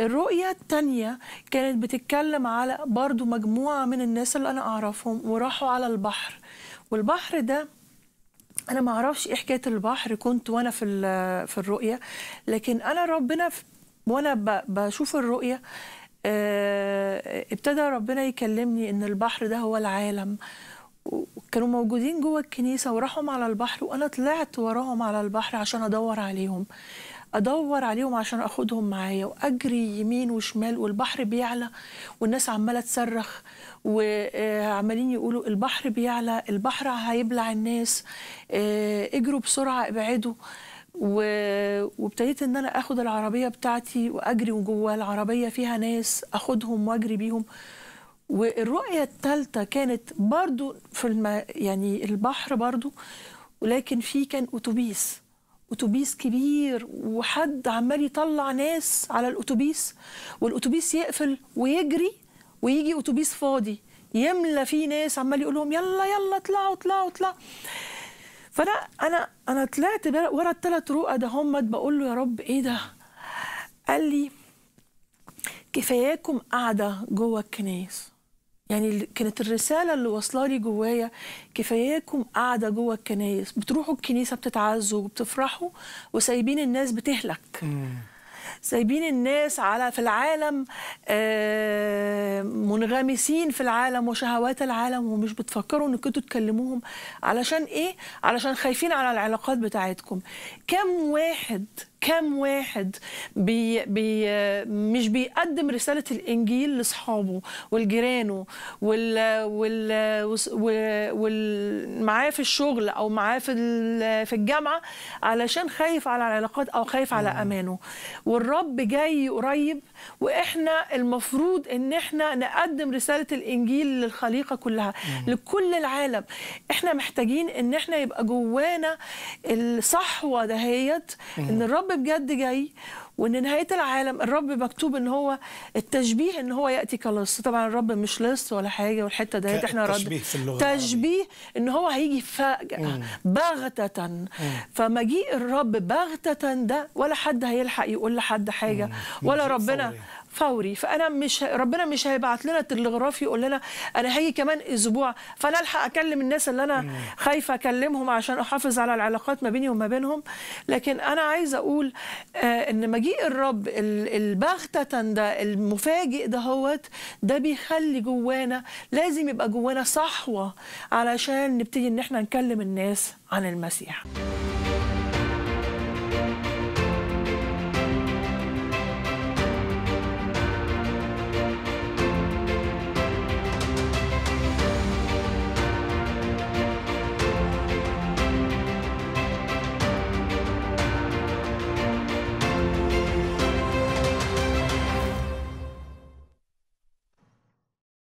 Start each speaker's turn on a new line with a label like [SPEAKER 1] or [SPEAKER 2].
[SPEAKER 1] الرؤية الثانية كانت بتتكلم على برضو مجموعة من الناس اللي أنا أعرفهم وراحوا على البحر والبحر ده أنا ما أعرفش إيه حكاية البحر كنت وأنا في في الرؤية لكن أنا ربنا وأنا بشوف الرؤية آه، ابتدى ربنا يكلمني إن البحر ده هو العالم وكانوا موجودين جوه الكنيسة وراحوا على البحر وأنا طلعت وراهم على البحر عشان أدور عليهم ادور عليهم عشان اخدهم معايا واجري يمين وشمال والبحر بيعلى والناس عماله تصرخ وعمالين آه، يقولوا البحر بيعلى البحر هيبلع الناس آه، اجروا بسرعه ابعدوا وابتديت ان انا اخد العربيه بتاعتي واجري وجوه العربيه فيها ناس اخدهم واجري بيهم والرؤيه الثالثه كانت برضو في الم... يعني البحر برضو ولكن في كان اتوبيس اتوبيس كبير وحد عمال يطلع ناس على الاتوبيس والاتوبيس يقفل ويجري ويجي اتوبيس فاضي يملى فيه ناس عمال يقول لهم يلا يلا اطلعوا اطلعوا اطلعوا فانا انا انا طلعت ورا الثلاث رؤى ده هم بقول له يا رب ايه ده قال لي كفاياكم قاعده جوه الكنايس يعني كانت الرساله اللي واصله لي جوايا كفاياكم قاعده جوه الكنايس بتروحوا الكنيسه بتتعزوا وبتفرحوا وسايبين الناس بتهلك سايبين الناس على في العالم آه، منغمسين في العالم وشهوات العالم ومش بتفكروا انكم تكلموهم علشان ايه علشان خايفين على العلاقات بتاعتكم كم واحد كم واحد بي بي مش بيقدم رساله الانجيل لاصحابه والجيرانه وال وال, وال, وال معاه في الشغل او معاه في في الجامعه علشان خايف على العلاقات او خايف على امانه والرب جاي قريب واحنا المفروض ان احنا نقدم رساله الانجيل للخليقه كلها لكل العالم احنا محتاجين ان احنا يبقى جوانا الصحوه دهيت ان الرب بجد جاي وان نهايه العالم الرب مكتوب ان هو التشبيه ان هو ياتي كلص طبعا الرب مش لص ولا حاجه والحته ده احنا رد تشبيه في اللغة تشبيه ان هو هيجي فجاه بغته فمجيء الرب بغته ده ولا حد هيلحق يقول لحد حاجه ولا ربنا فوري فانا مش ربنا مش هيبعت لنا تلغراف يقول لنا انا هاجي كمان اسبوع فانا الحق اكلم الناس اللي انا خايفه اكلمهم عشان احافظ على العلاقات ما بيني وما بينهم لكن انا عايزه اقول آه، ان مجيء الرب البغته ده المفاجئ ده هوت ده بيخلي جوانا لازم يبقى جوانا صحوه علشان نبتدي ان احنا نكلم الناس عن المسيح